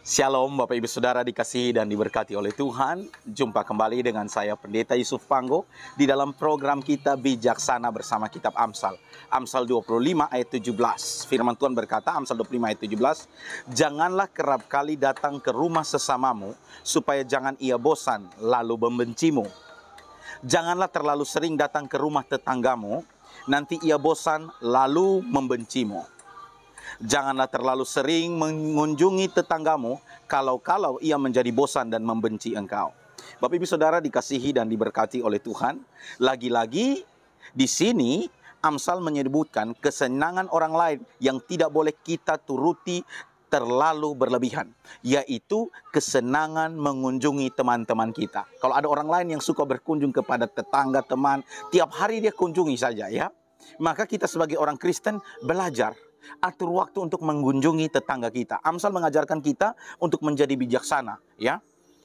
Shalom Bapak Ibu Saudara dikasihi dan diberkati oleh Tuhan. Jumpa kembali dengan saya Pendeta Yusuf Panggo di dalam program kita Bijaksana bersama Kitab Amsal. Amsal 25 ayat 17. Firman Tuhan berkata Amsal 25 ayat 17, "Janganlah kerap kali datang ke rumah sesamamu supaya jangan ia bosan lalu membencimu. Janganlah terlalu sering datang ke rumah tetanggamu, nanti ia bosan lalu membencimu." Janganlah terlalu sering mengunjungi tetanggamu kalau-kalau ia menjadi bosan dan membenci engkau. Bapak Ibu Saudara dikasihi dan diberkati oleh Tuhan. Lagi-lagi di sini Amsal menyebutkan kesenangan orang lain yang tidak boleh kita turuti terlalu berlebihan, yaitu kesenangan mengunjungi teman-teman kita. Kalau ada orang lain yang suka berkunjung kepada tetangga teman, tiap hari dia kunjungi saja ya. Maka kita sebagai orang Kristen belajar atur waktu untuk mengunjungi tetangga kita. Amsal mengajarkan kita untuk menjadi bijaksana, ya.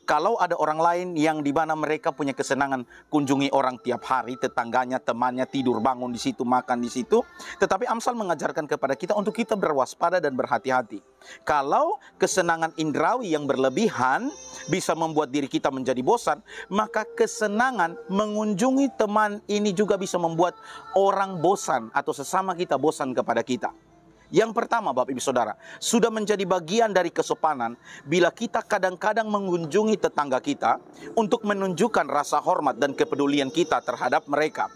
Kalau ada orang lain yang di mana mereka punya kesenangan kunjungi orang tiap hari, tetangganya, temannya tidur bangun di situ, makan di situ, tetapi Amsal mengajarkan kepada kita untuk kita berwaspada dan berhati-hati. Kalau kesenangan indrawi yang berlebihan bisa membuat diri kita menjadi bosan, maka kesenangan mengunjungi teman ini juga bisa membuat orang bosan atau sesama kita bosan kepada kita. Yang pertama Bapak Ibu Saudara, sudah menjadi bagian dari kesopanan bila kita kadang-kadang mengunjungi tetangga kita untuk menunjukkan rasa hormat dan kepedulian kita terhadap mereka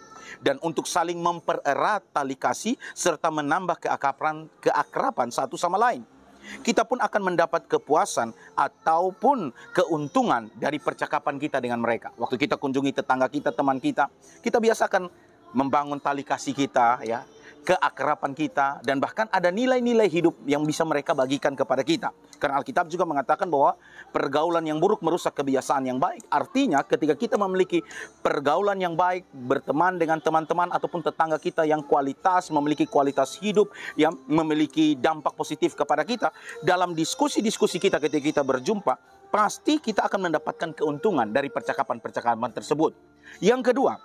dan untuk saling mempererat tali kasih serta menambah keakraban, keakrapan satu sama lain. Kita pun akan mendapat kepuasan ataupun keuntungan dari percakapan kita dengan mereka. Waktu kita kunjungi tetangga kita, teman kita, kita biasakan membangun tali kasih kita ya, keakrapan kita dan bahkan ada nilai-nilai hidup yang bisa mereka bagikan kepada kita. Karena Alkitab juga mengatakan bahwa pergaulan yang buruk merusak kebiasaan yang baik. Artinya ketika kita memiliki pergaulan yang baik, berteman dengan teman-teman ataupun tetangga kita yang kualitas, memiliki kualitas hidup yang memiliki dampak positif kepada kita, dalam diskusi-diskusi kita ketika kita berjumpa, pasti kita akan mendapatkan keuntungan dari percakapan-percakapan tersebut. Yang kedua,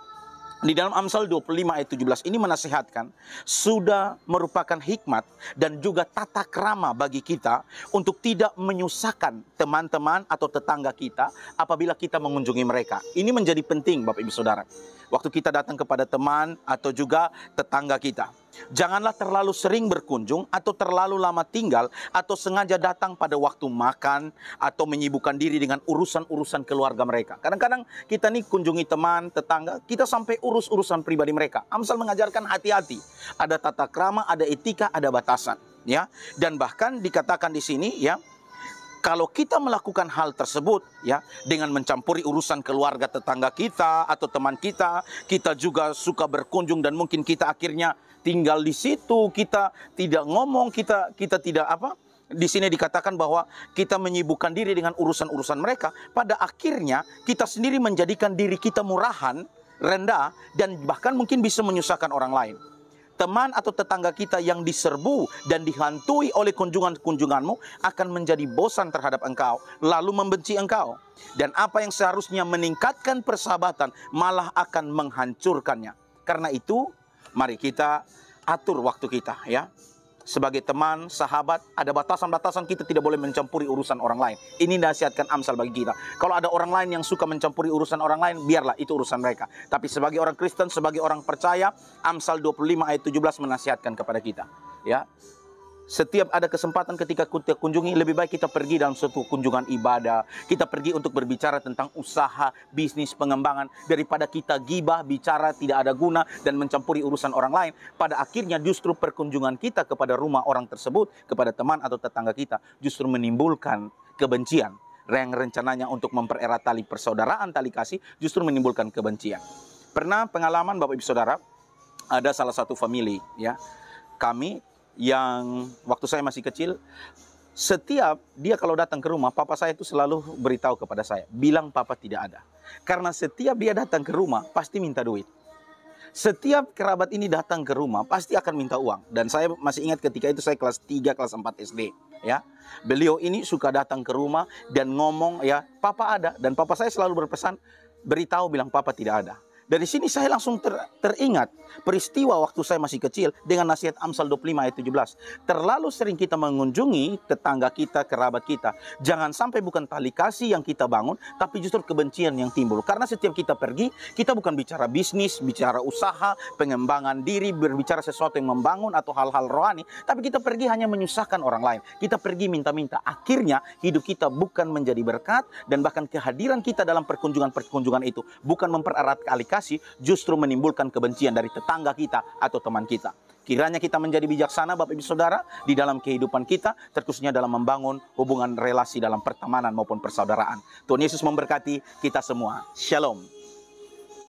di dalam Amsal 25 ayat 17 ini menasihatkan sudah merupakan hikmat dan juga tata krama bagi kita untuk tidak menyusahkan teman-teman atau tetangga kita apabila kita mengunjungi mereka. Ini menjadi penting Bapak Ibu Saudara. Waktu kita datang kepada teman atau juga tetangga kita. Janganlah terlalu sering berkunjung atau terlalu lama tinggal atau sengaja datang pada waktu makan atau menyibukkan diri dengan urusan-urusan keluarga mereka. Kadang-kadang kita nih kunjungi teman, tetangga, kita sampai urus-urusan pribadi mereka. Amsal mengajarkan hati-hati. Ada tata krama, ada etika, ada batasan, ya. Dan bahkan dikatakan di sini ya, kalau kita melakukan hal tersebut ya dengan mencampuri urusan keluarga tetangga kita atau teman kita, kita juga suka berkunjung dan mungkin kita akhirnya tinggal di situ, kita tidak ngomong, kita kita tidak apa? di sini dikatakan bahwa kita menyibukkan diri dengan urusan-urusan mereka, pada akhirnya kita sendiri menjadikan diri kita murahan, rendah, dan bahkan mungkin bisa menyusahkan orang lain teman atau tetangga kita yang diserbu dan dihantui oleh kunjungan-kunjunganmu akan menjadi bosan terhadap engkau, lalu membenci engkau. Dan apa yang seharusnya meningkatkan persahabatan malah akan menghancurkannya. Karena itu, mari kita atur waktu kita ya sebagai teman, sahabat, ada batasan-batasan kita tidak boleh mencampuri urusan orang lain. Ini nasihatkan Amsal bagi kita. Kalau ada orang lain yang suka mencampuri urusan orang lain, biarlah itu urusan mereka. Tapi sebagai orang Kristen, sebagai orang percaya, Amsal 25 ayat 17 menasihatkan kepada kita. Ya, setiap ada kesempatan ketika kita kunjungi lebih baik kita pergi dalam suatu kunjungan ibadah kita pergi untuk berbicara tentang usaha bisnis pengembangan daripada kita gibah bicara tidak ada guna dan mencampuri urusan orang lain pada akhirnya justru perkunjungan kita kepada rumah orang tersebut kepada teman atau tetangga kita justru menimbulkan kebencian yang rencananya untuk mempererat tali persaudaraan tali kasih justru menimbulkan kebencian pernah pengalaman bapak ibu saudara ada salah satu family ya kami yang waktu saya masih kecil, setiap dia kalau datang ke rumah, papa saya itu selalu beritahu kepada saya, bilang papa tidak ada. Karena setiap dia datang ke rumah, pasti minta duit. Setiap kerabat ini datang ke rumah, pasti akan minta uang. Dan saya masih ingat ketika itu saya kelas 3, kelas 4 SD. Ya, beliau ini suka datang ke rumah dan ngomong ya, papa ada. Dan papa saya selalu berpesan, beritahu bilang papa tidak ada. Dari sini saya langsung ter, teringat peristiwa waktu saya masih kecil dengan nasihat Amsal 25 ayat 17. Terlalu sering kita mengunjungi tetangga kita, kerabat kita. Jangan sampai bukan tali kasih yang kita bangun, tapi justru kebencian yang timbul. Karena setiap kita pergi, kita bukan bicara bisnis, bicara usaha, pengembangan diri, berbicara sesuatu yang membangun atau hal-hal rohani. Tapi kita pergi hanya menyusahkan orang lain. Kita pergi minta-minta. Akhirnya hidup kita bukan menjadi berkat dan bahkan kehadiran kita dalam perkunjungan-perkunjungan itu bukan mempererat kali komunikasi justru menimbulkan kebencian dari tetangga kita atau teman kita. Kiranya kita menjadi bijaksana Bapak Ibu Saudara di dalam kehidupan kita, terkhususnya dalam membangun hubungan relasi dalam pertemanan maupun persaudaraan. Tuhan Yesus memberkati kita semua. Shalom.